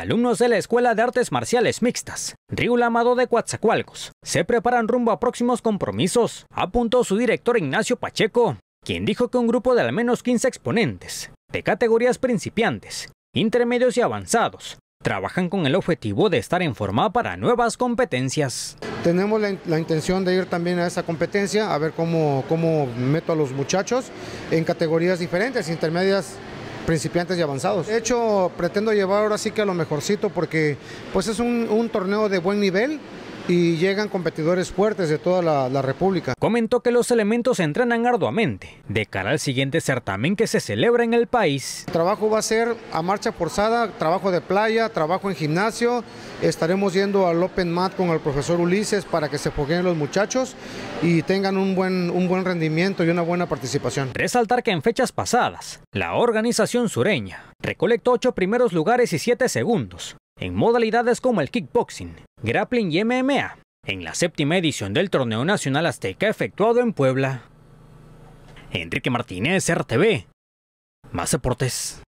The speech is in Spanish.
alumnos de la Escuela de Artes Marciales Mixtas, Río Lamado de Coatzacoalcos, se preparan rumbo a próximos compromisos, apuntó su director Ignacio Pacheco, quien dijo que un grupo de al menos 15 exponentes, de categorías principiantes, intermedios y avanzados, trabajan con el objetivo de estar en forma para nuevas competencias. Tenemos la, intención de ir también a esa competencia, a ver cómo, cómo meto a los muchachos en categorías diferentes, intermedias principiantes y avanzados. De hecho, pretendo llevar ahora sí que a lo mejorcito porque pues es un, un torneo de buen nivel y llegan competidores fuertes de toda la, República. Comentó que los elementos entrenan arduamente de cara al siguiente certamen que se celebra en el país. trabajo va a ser a marcha forzada, trabajo de playa, trabajo en gimnasio. Estaremos yendo al Open Mat con el profesor Ulises para que se pongan los muchachos y tengan un buen, un buen rendimiento y una buena participación. Resaltar que en fechas pasadas, la organización sureña recolectó ocho primeros lugares y siete segundos, en modalidades como el kickboxing, grappling y MMA, en la séptima edición del Torneo Nacional Azteca efectuado en Puebla. Enrique Martínez, RTV. Más deportes.